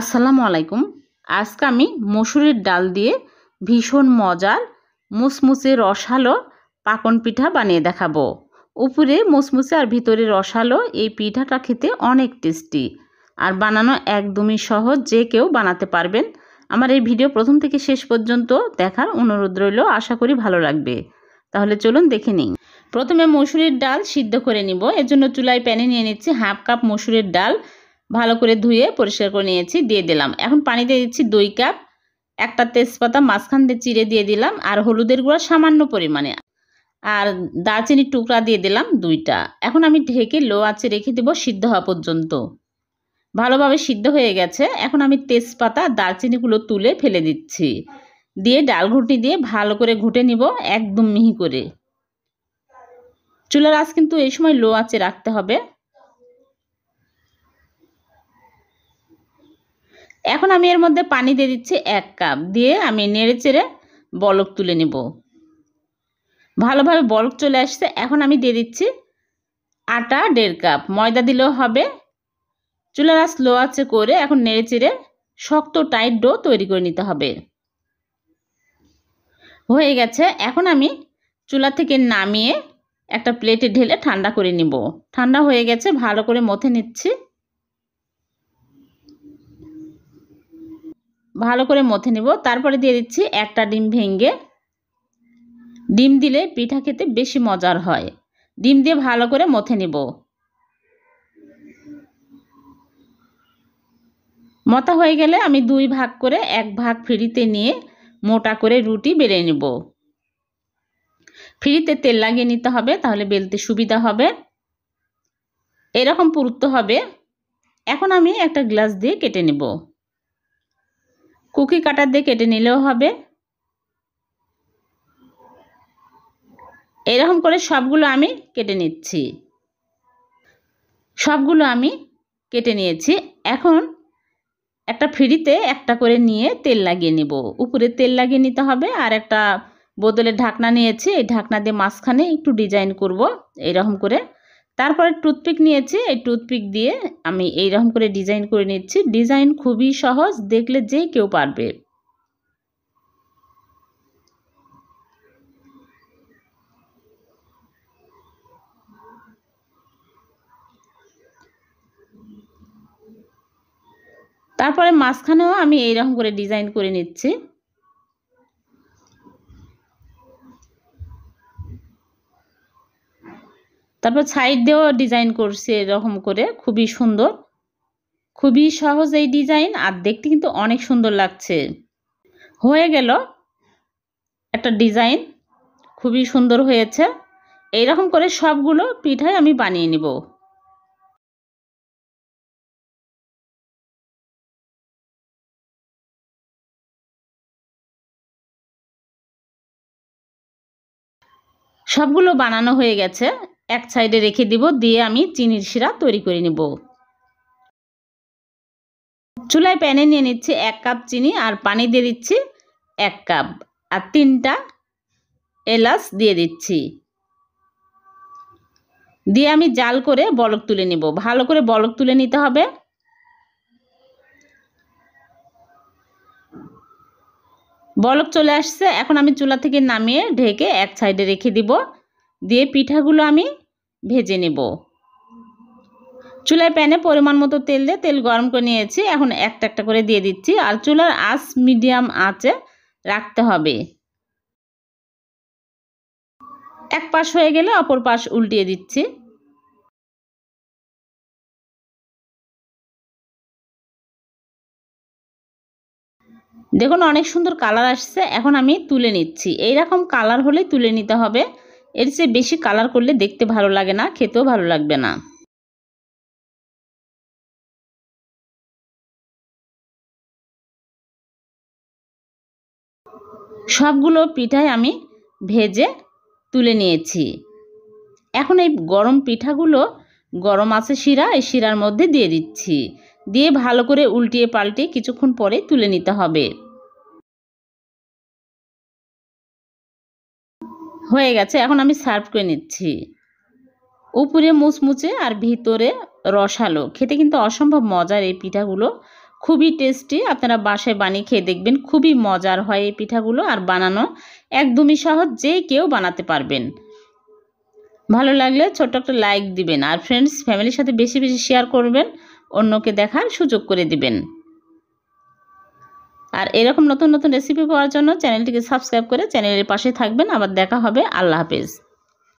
আসসালামু আলাইকুম আজকে আমি মসুরের ডাল দিয়ে ভীষণ মজার মুসমুসে রসালো পাকন পিঠা বানিয়ে দেখাবো উপরে মুসমুসে আর ভিতরে রসালো এই পিঠাটা খেতে অনেক টেস্টি আর বানানো একদমই সহজ যে কেউ বানাতে পারবেন আমার এই ভিডিও প্রথম থেকে শেষ পর্যন্ত দেখার অনুরোধ রইল আশা করি ভালো লাগবে তাহলে চলুন দেখে নিই প্রথমে মসুরের ডাল সিদ্ধ করে নিব এর জন্য চুলায় প্যানে নিয়ে নিচ্ছি হাফ কাপ মসুরের ডাল ভালো করে ধুয়ে পরিষ্কার করে নিয়েছি দিয়ে দিলাম এখন পানি দিয়ে দিচ্ছি দুই কাপ একটা তেজপাতা মাঝখান দিয়ে চিড়ে দিয়ে দিলাম আর হলুদের গুঁড়া সামান্য পরিমাণে আর দারচিনির টুকরা দিয়ে দিলাম দুইটা এখন আমি ঢেকে লো আঁচে রেখে দেবো সিদ্ধ হওয়া পর্যন্ত ভালোভাবে সিদ্ধ হয়ে গেছে এখন আমি তেজপাতা দারচিনিগুলো তুলে ফেলে দিচ্ছি দিয়ে ডাল ঘুটনি দিয়ে ভালো করে ঘুটে নিব একদম মিহি করে চুলার আঁচ কিন্তু এই সময় লো আঁচে রাখতে হবে এখন আমি এর মধ্যে পানি দিয়ে দিচ্ছি এক কাপ দিয়ে আমি নেড়ে চেড়ে বলক তুলে নেব ভালোভাবে বলক চলে আসছে এখন আমি দিয়ে দিচ্ছি আটা দেড় কাপ ময়দা দিলেও হবে চুলার আস লো আছে করে এখন নেড়ে চেড়ে শক্ত টাইট ডো তৈরি করে নিতে হবে হয়ে গেছে এখন আমি চুলা থেকে নামিয়ে একটা প্লেটে ঢেলে ঠান্ডা করে নিব ঠান্ডা হয়ে গেছে ভালো করে মথে নিচ্ছি ভালো করে মথে নেব তারপরে দিয়ে দিচ্ছি একটা ডিম ভেঙে ডিম দিলে পিঠা খেতে বেশি মজার হয় ডিম দিয়ে ভালো করে মথে নেব মতা হয়ে গেলে আমি দুই ভাগ করে এক ভাগ ফ্রিতে নিয়ে মোটা করে রুটি বেড়ে নেব ফ্রিতে তেল লাগিয়ে নিতে হবে তাহলে বেলতে সুবিধা হবে এরকম পুরুত্ব হবে এখন আমি একটা গ্লাস দিয়ে কেটে নেব কুকি কাটার দিয়ে কেটে নিলেও হবে এরকম করে সবগুলো আমি কেটে নিচ্ছি সবগুলো আমি কেটে নিয়েছি এখন একটা ফ্রিতে একটা করে নিয়ে তেল লাগিয়ে নিব উপরে তেল লাগিয়ে নিতে হবে আর একটা বোতলের ঢাকনা নিয়েছি এই ঢাকনা দিয়ে মাঝখানে একটু ডিজাইন করব এরকম করে তারপরে টুথপিক নিয়েছি এই টুথপিক দিয়ে আমি এইরকম করে ডিজাইন করে নিচ্ছি ডিজাইন খুবই সহজ দেখলে যে কেউ পারবে তারপরে মাঝখানেও আমি এইরকম করে ডিজাইন করে নিচ্ছি তারপর সাইড দিয়েও ডিজাইন করছি এরকম করে খুবই সুন্দর খুবই সহজ এই ডিজাইন আর দেখতে কিন্তু অনেক সুন্দর লাগছে হয়ে গেল একটা ডিজাইন খুবই সুন্দর হয়েছে এইরকম করে সবগুলো পিঠাই আমি বানিয়ে নিব সবগুলো বানানো হয়ে গেছে এক সাইডে রেখে দিব দিয়ে আমি চিনির শিরা তৈরি করে নেব চুলায় প্যানে নিয়ে নিচ্ছি এক কাপ চিনি আর পানি দিয়ে দিচ্ছি এক কাপ আর তিনটা এলাচ দিয়ে দিচ্ছি দিয়ে আমি জাল করে বলক তুলে নিব ভালো করে বলক তুলে নিতে হবে বলক চলে আসছে এখন আমি চুলা থেকে নামিয়ে ঢেকে এক সাইডে রেখে দিব দিয়ে পিঠাগুলো আমি ভেজে নেব চুলায় প্যানে পরিমাণ মতো তেল দিয়ে তেল গরম করে নিয়েছি এখন একটা একটা করে দিয়ে দিচ্ছি আর চুলার আঁচ মিডিয়াম আঁচে রাখতে হবে এক পাশ হয়ে গেলে অপর পাশ উল্টিয়ে দিচ্ছি দেখুন অনেক সুন্দর কালার আসছে এখন আমি তুলে নিচ্ছি এই রকম কালার হলে তুলে নিতে হবে এর চেয়ে বেশি কালার করলে দেখতে ভালো লাগে না খেতেও ভালো লাগবে না সবগুলো পিঠাই আমি ভেজে তুলে নিয়েছি এখন এই গরম পিঠাগুলো গরম আছে শিরা এই শিরার মধ্যে দিয়ে দিচ্ছি দিয়ে ভালো করে উল্টিয়ে পাল্টে কিছুক্ষণ পরে তুলে নিতে হবে হয়ে গেছে এখন আমি সার্ভ করে নিচ্ছি উপরে মুচমুচে আর ভিতরে রসালো খেতে কিন্তু অসম্ভব মজার এই পিঠাগুলো খুবই টেস্টি আপনারা বাসায় বানিয়ে খেয়ে দেখবেন খুবই মজার হয় এই পিঠাগুলো আর বানানো একদমই সহজ যে কেউ বানাতে পারবেন ভালো লাগলে ছোট্ট একটা লাইক দিবেন আর ফ্রেন্ডস ফ্যামিলির সাথে বেশি বেশি শেয়ার করবেন অন্যকে দেখার সুযোগ করে দিবেন আর এরকম নতুন নতুন রেসিপি পাওয়ার জন্য চ্যানেলটিকে সাবস্ক্রাইব করে চ্যানেলের পাশে থাকবেন আবার দেখা হবে আল্লাহ হাফেজ